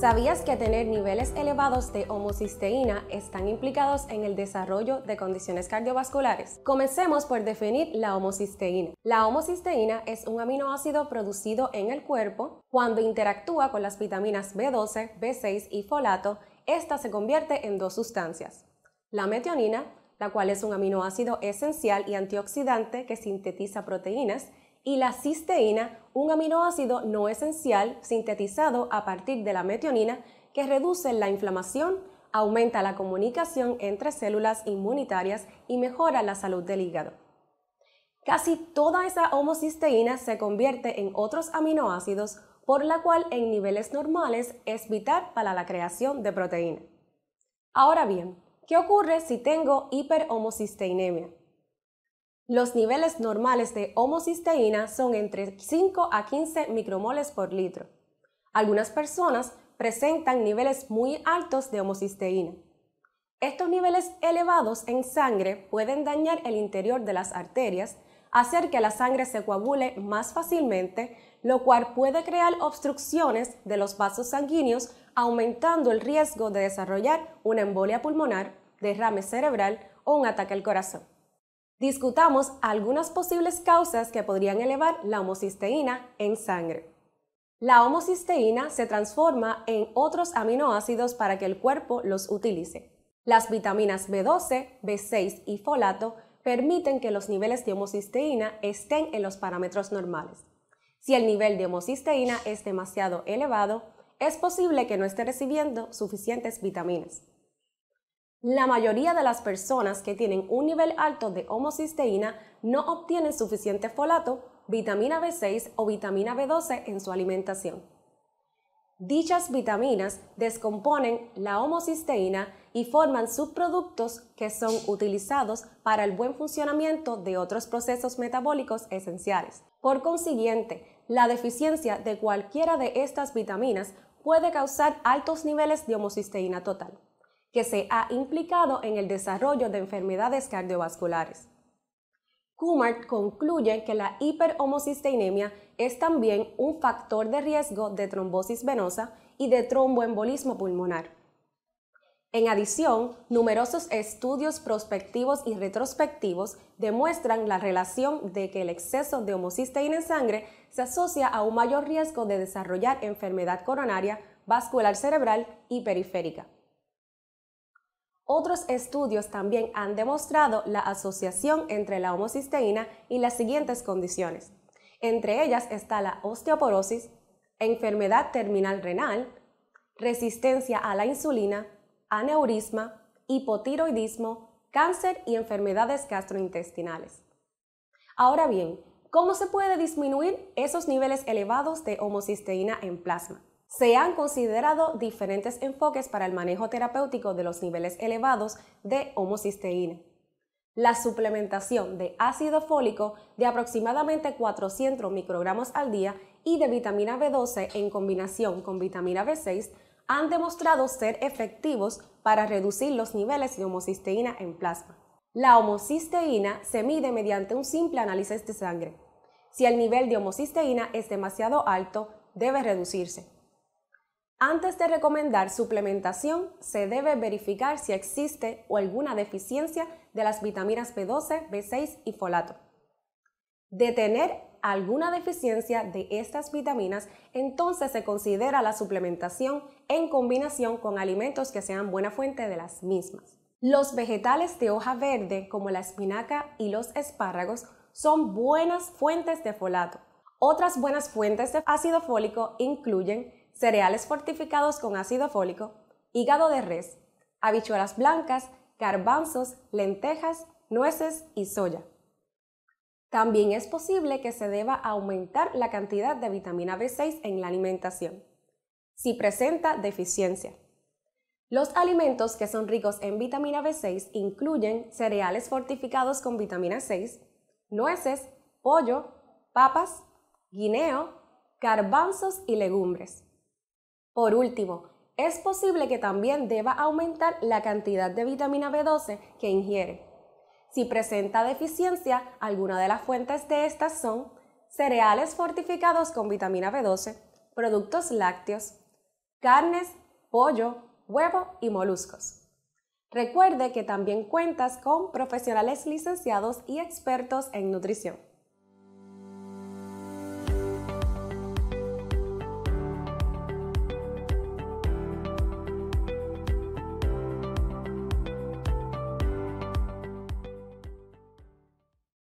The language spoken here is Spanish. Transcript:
¿Sabías que tener niveles elevados de homocisteína están implicados en el desarrollo de condiciones cardiovasculares? Comencemos por definir la homocisteína. La homocisteína es un aminoácido producido en el cuerpo cuando interactúa con las vitaminas B12, B6 y folato, esta se convierte en dos sustancias. La metionina, la cual es un aminoácido esencial y antioxidante que sintetiza proteínas, y la cisteína, un aminoácido no esencial sintetizado a partir de la metionina que reduce la inflamación, aumenta la comunicación entre células inmunitarias y mejora la salud del hígado. Casi toda esa homocisteína se convierte en otros aminoácidos, por la cual en niveles normales es vital para la creación de proteína. Ahora bien, ¿qué ocurre si tengo hiperhomocisteinemia? Los niveles normales de homocisteína son entre 5 a 15 micromoles por litro. Algunas personas presentan niveles muy altos de homocisteína. Estos niveles elevados en sangre pueden dañar el interior de las arterias, hacer que la sangre se coagule más fácilmente, lo cual puede crear obstrucciones de los vasos sanguíneos, aumentando el riesgo de desarrollar una embolia pulmonar, derrame cerebral o un ataque al corazón discutamos algunas posibles causas que podrían elevar la homocisteína en sangre. La homocisteína se transforma en otros aminoácidos para que el cuerpo los utilice. Las vitaminas B12, B6 y folato permiten que los niveles de homocisteína estén en los parámetros normales. Si el nivel de homocisteína es demasiado elevado, es posible que no esté recibiendo suficientes vitaminas. La mayoría de las personas que tienen un nivel alto de homocisteína no obtienen suficiente folato, vitamina B6 o vitamina B12 en su alimentación. Dichas vitaminas descomponen la homocisteína y forman subproductos que son utilizados para el buen funcionamiento de otros procesos metabólicos esenciales. Por consiguiente, la deficiencia de cualquiera de estas vitaminas puede causar altos niveles de homocisteína total que se ha implicado en el desarrollo de enfermedades cardiovasculares. Kumart concluye que la hiperhomocisteinemia es también un factor de riesgo de trombosis venosa y de tromboembolismo pulmonar. En adición, numerosos estudios prospectivos y retrospectivos demuestran la relación de que el exceso de homocisteína en sangre se asocia a un mayor riesgo de desarrollar enfermedad coronaria, vascular cerebral y periférica. Otros estudios también han demostrado la asociación entre la homocisteína y las siguientes condiciones. Entre ellas está la osteoporosis, enfermedad terminal renal, resistencia a la insulina, aneurisma, hipotiroidismo, cáncer y enfermedades gastrointestinales. Ahora bien, ¿cómo se puede disminuir esos niveles elevados de homocisteína en plasma? Se han considerado diferentes enfoques para el manejo terapéutico de los niveles elevados de homocisteína. La suplementación de ácido fólico de aproximadamente 400 microgramos al día y de vitamina B12 en combinación con vitamina B6 han demostrado ser efectivos para reducir los niveles de homocisteína en plasma. La homocisteína se mide mediante un simple análisis de sangre. Si el nivel de homocisteína es demasiado alto, debe reducirse. Antes de recomendar suplementación, se debe verificar si existe o alguna deficiencia de las vitaminas B12, B6 y folato. De tener alguna deficiencia de estas vitaminas, entonces se considera la suplementación en combinación con alimentos que sean buena fuente de las mismas. Los vegetales de hoja verde, como la espinaca y los espárragos, son buenas fuentes de folato. Otras buenas fuentes de ácido fólico incluyen cereales fortificados con ácido fólico, hígado de res, habichuelas blancas, garbanzos, lentejas, nueces y soya. También es posible que se deba aumentar la cantidad de vitamina B6 en la alimentación, si presenta deficiencia. Los alimentos que son ricos en vitamina B6 incluyen cereales fortificados con vitamina 6, nueces, pollo, papas, guineo, garbanzos y legumbres. Por último, es posible que también deba aumentar la cantidad de vitamina B12 que ingiere. Si presenta deficiencia, alguna de las fuentes de estas son cereales fortificados con vitamina B12, productos lácteos, carnes, pollo, huevo y moluscos. Recuerde que también cuentas con profesionales licenciados y expertos en nutrición.